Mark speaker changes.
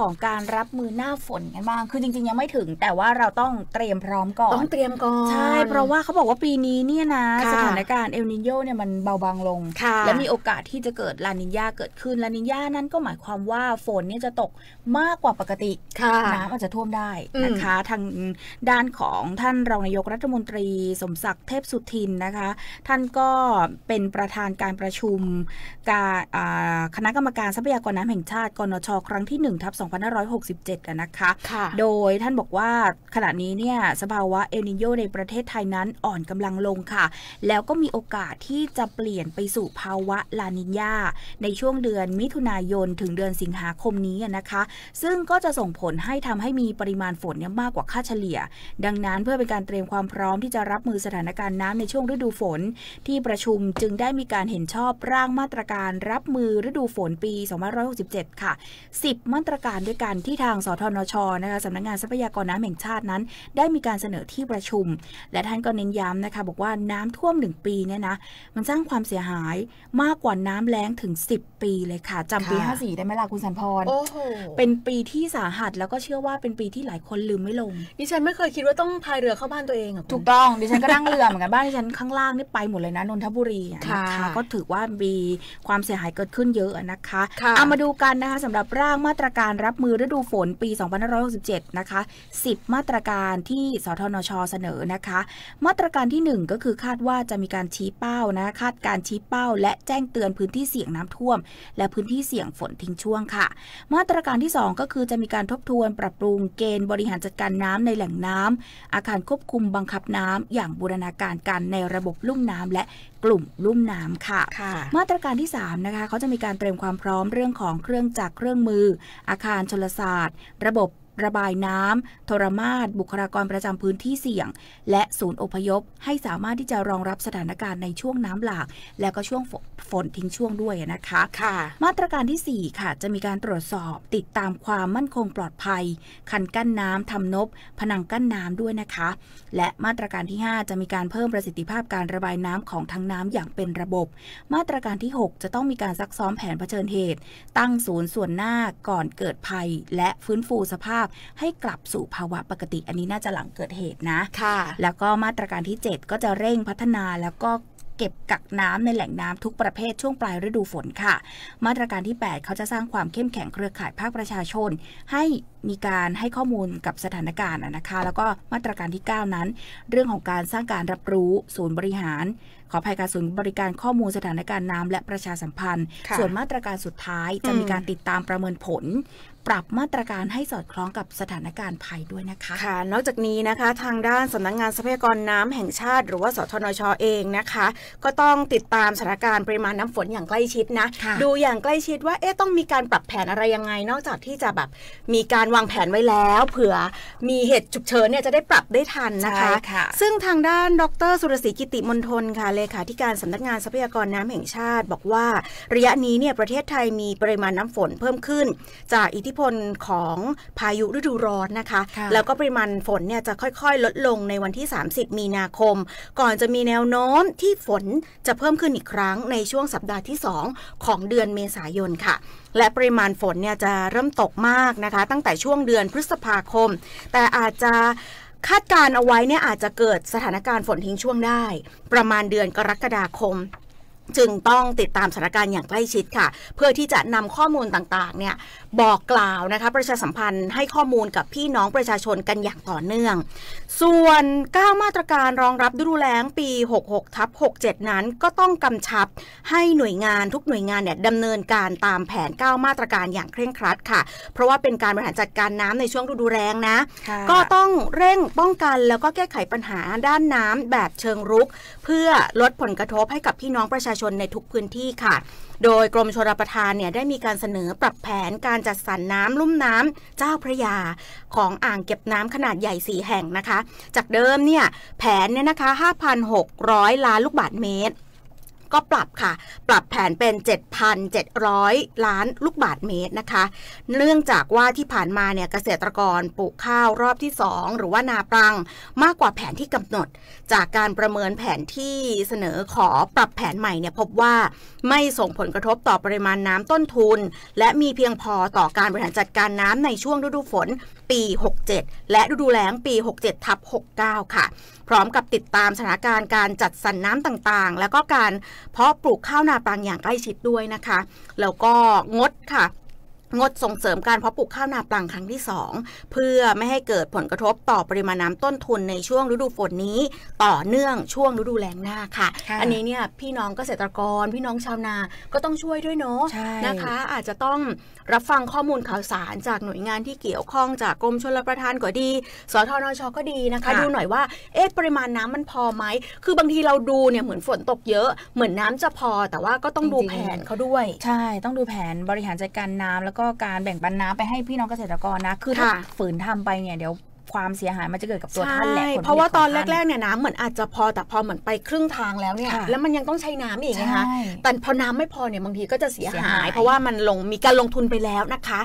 Speaker 1: ของการรับมือหน้าฝนกันบ้างคือจริงๆ ยังไม่ถึง แต่ว่าเราต้องเตรียมพร้อมก่อนต้องเตรียมก่อน ใช่เพราะว่าเขาบอกว่าปีนี้เนี่ยนะสถานการณ์เอลนิโยเนี่ยมันเบาบางลง และมีโอกาสที่จะเกิดลานินยาเกิดขึ้น ลานินยานั้นก็หมายความว่าฝนเนี่ยจะตกมากกว่าปกติน้ำอาจจะท่วมได้นะคะ ทางด้านของท่านรองนายกรัฐมนตรีสมศักดิ์เทพสุทินนะคะ ท่านก็เป็นประธานการประชุมการคณะกรรมการทรัพยากรน้ำแห่งชาติกนชครั้งที่1ทับ2567นะคะคะโดยท่านบอกว่าขณะนี้เนี่ย สภาวะเอลนิโยในประเทศไทยนั้นอ่อนกำลังลงค่ะ แล้วก็มีโอกาสที่จะเปลี่ยนไปสู่ภาวะลานิญา ในช่วงเดือนมิถุนายนถึงเดือนสิงหาคมนี้นะคะ ซึ่งก็จะส่งผลให้ทำให้มีปริมาณฝนเนี่ยมากกว่าค่าเฉลี่ย ดังนั้นเพื่อเป็นการเตรียมความพร้อมที่จะรับมือสถานการณ์น้ำในช่วงฤดูฝนที่ประชุมจึงได้มีการเห็นชอบร่างมาตรการรับมือฤดูฝนปี 2567 ค่ะ 10 มาตรการการด้วยกันที่ทางสทนชนะคะสำนักงงานทรัพยากรน้ำแห่งชาตินั้น ได้มีการเสนอที่ประชุมและท่านก็เน้นย้ำนะคะบอกว่าน้ำท่วม 1 ปีเนี่ยนะมันสร้างความเสียหายมากกว่าน้ำแล้งถึง 10 ปีเลยค่ะ จำปี 54 ได้ไหมล่ะคุณสันพรเป็นปีที่สาหัสแล้วก็เชื่อว่าเป็นปีที่หลายคนลืมไม่ลงดิฉันไม่เคยคิดว่าต้องพายเรือเข้าบ้านตัวเองอ่ะถูกต้องดิฉันก็นั่งเรือเหมือนกันบ้านดิฉันข้างล่างนี่ไปหมดเลยนะนนทบุรีนะคะก็ถือว่ามีความเสียหายเกิดขึ้นเยอะนะคะเอามาดูกันนะคะสำหรับร่างมาตรการรับมือฤดูฝนปี 2567 นะคะ 10 มาตรการที่สทนชเสนอนะคะ มาตรการที่ 1 ก็คือคาดว่าจะมีการชี้เป้านะคาดการชี้เป้า และแจ้งเตือนพื้นที่เสี่ยงน้ำท่วม และพื้นที่เสี่ยงฝนทิ้งช่วงค่ะ มาตรการที่2ก็คือจะมีการทบทวนปรับปรุงเกณฑ์บริหารจัดการน้ำในแหล่งน้ำ อาคารควบคุมบังคับน้ำอย่างบูรณาการกันในระบบลุ่มน้ำ และกลุ่มลุ่มน้ำค่ะคะมาตรการที่3นะคะเขาจะมีการเตรียมความพร้อมเรื่องของเครื่องจักรเครื่องมืออาคารารชลศาสตร์ระบบระบายน้ำทรมาศบุคลากรประจำพื้นที่เสี่ยง และศูนย์อพยพ ให้สามารถที่จะรองรับสถานการณ์ในช่วงน้ำหลาก และก็ช่วงฝนทิ้งช่วงด้วยนะคะ ค่ะ มาตรการที่ 4 ค่ะ จะมีการตรวจสอบ ติดตามความมั่นคงปลอดภัยคันกั้นน้ำทำนบผนังกั้นน้ำด้วยนะคะ และมาตรการที่ 5 จะมีการเพิ่มประสิทธิภาพการระบายน้ำของทางน้ำอย่างเป็นระบบ มาตรการที่ 6 จะต้องมีการซักซ้อมแผนเผชิญเหตุ ตั้งศูนย์ส่วนหน้าก่อนเกิดภัย และฟื้นฟูสภาพให้กลับสู่ภาวะปกติ อันนี้น่าจะหลังเกิดเหตุนะ ค่ะแล้วก็มาตรการที่ 7 ก็จะเร่งพัฒนาแล้วก็เก็บกักน้ำในแหล่งน้ำทุกประเภทช่วงปลายฤดูฝนค่ะ มาตรการที่ 8 เขาจะสร้างความเข้มแข็งเครือข่ายภาคประชาชน ให้มีการให้ข้อมูลกับสถานการณ์นะคะ แล้วก็มาตรการที่ 9 นั้น เรื่องของการสร้างการรับรู้ศูนย์บริหาร ขอภัยการศูนย์บริการข้อมูลสถานการณ์น้ำ และประชาสัมพันธ์ ส่วนมาตรการสุดท้ายจะมีการติดตามประเมินผลปรับมาตรการให้สอดคล้องกับสถานการณ์ภัยด้วยนะคะ
Speaker 2: ค่ะนอกจากนี้นะคะทางด้านสำนักงงานทรัพยากรน้ำแห่งชาติ หรือว่าสทนชอเองนะคะ ก็ต้องติดตามสถานการณ์ปริมาณน้ำฝนอย่างใกล้ชิดนะะดูอย่างใกล้ชิดว่าเอ๊ะต้องมีการปรับแผนอะไรยังไง นอกจากที่จะแบบมีการวางแผนไว้แล้ว เผื่อมีเหตุฉุกเฉินเนี่ยจะได้ปรับได้ทันนะคะคะซึ่งทางด้านดรสุรศรีกิติมนทนค่ะเลขาธิการสำนักงานทรัพยากรน้ำแห่งชาติ บอกว่าระยะนี้เนี่ยประเทศไทยมีปริมาณน้ำฝนเพิ่มขึ้นจากอิทธิพลของพายุฤดูร้อนนะคะ แล้วก็ปริมาณฝนเนี่ยจะค่อยๆลดลงในวันที่ 30 มีนาคม ก่อนจะมีแนวโน้มที่ฝนจะเพิ่มขึ้นอีกครั้งในช่วงสัปดาห์ที่ 2 ของเดือนเมษายนค่ะ และปริมาณฝนเนี่ยจะเริ่มตกมากนะคะ ตั้งแต่ช่วงเดือนพฤษภาคม แต่อาจจะคาดการเอาไว้เนี่ยอาจจะเกิดสถานการณ์ฝนทิ้งช่วงได้ประมาณเดือนกรกฎาคมจึงต้องติดตามสถานการณ์อย่างใกล้ชิดค่ะ เพื่อที่จะนำข้อมูลต่างๆเนี่ยบอกกล่าวนะคะประชาสัมพันธ์ให้ข้อมูลกับพี่น้องประชาชนกันอย่างต่อเนื่อง ส่วน 9 มาตรการรองรับฤดูแล้ง ปี66ทับ67นั้นก็ต้องกำชับให้หน่วยงานทุกหน่วยงานเนี่ยดำเนินการตามแผน 9 มาตรการอย่างเคร่งครัดค่ะเพราะว่าเป็นการบริหารจัดการน้ำในช่วงฤดูแรงนะก็ต้องเร่งป้องกันแล้วก็แก้ไขปัญหาด้านน้ำแบบเชิงรุก เพื่อลดผลกระทบให้กับพี่น้องประชาชชนในทุกพื้นที่ค่ะ โดยกรมชลประทานเนี่ยได้มีการเสนอปรับแผนการจัดสรรน้ำลุ่มน้ำเจ้าพระยาของอ่างเก็บน้ำขนาดใหญ่สีแห่งนะคะ จากเดิมเนี่ยแผนเนี่ยนะคะ 5,600 ล้านลูกบาทเมตรก็ปรับค่ะ ปรับแผนเป็น 7,700 ล้านลูกบาทเมตรนะคะ เนื่องจากว่าที่ผ่านมาเนี่ยเกษตรกรปลูกข้าวรอบที่ 2 หรือว่านาปรัง มากกว่าแผนที่กำหนด จากการประเมินแผนที่เสนอขอปรับแผนใหม่เนี่ยพบว่าไม่ส่งผลกระทบต่อปริมาณน้ำต้นทุน และมีเพียงพอต่อการบริหารจัดการน้ำในช่วงฤดูฝน ปี 67 และฤดูแล้งปี 67ทับ69 ค่ะ พร้อมกับติดตามสถานการณ์การจัดสรรน้ำต่างๆ แล้วก็การเพราะปลูกข้าวนาปรังอย่างใกล้ชิดด้วยนะคะ แล้วก็งดค่ะงดส่งเสริมการเพาะปลูกข้าวนาปลังครั้งที่ 2 เพื่อไม่ให้เกิดผลกระทบต่อปริมาณน้ำต้นทุนในช่วงฤดูฝนนี้ต่อเนื่องช่วงฤดูแล้งหน้าค่ะ อันนี้เนี่ยพี่น้องเกษตรกรพี่น้องชาวนาก็ต้องช่วยด้วยเนาะนะคะ อาจจะต้องรับฟังข้อมูลข่าวสารจากหน่วยงานที่เกี่ยวข้องจากกรมชลประทานก็ดีสทนชก็ดีนะคะดูหน่อยว่า
Speaker 1: เอ๊ะปริมาณน้ำมันพอไหมคือบางทีเราดูเนี่ยเหมือนฝนตกเยอะ เหมือนน้ำจะพอแต่ว่าก็ต้องดูแผนเขาด้วย ใช่ต้องดูแผนบริหารจัดการน้ำแล้วก็ก็การแบ่งปันน้ำไปให้พี่น้องเกษตรกรนะ คือถ้าฝืนทำไปเนี่ยเดี๋ยวความเสียหายมันจะเกิดกับตัวท่านแหละ เพราะว่าตอนแ
Speaker 2: รกๆเนี่ยน้ำเหมือนอาจจะพอแต่พอเหมือนไปครึ่งทางแล้วเนี่ย แล้วมันยังต้องใช้น้ำอีกนะคะ แต่พอน้ำไม่พอเนี่ยบางทีก็จะเสียยหาย เพราะว่ามันลงมีการลงทุนไปแล้วนะคะ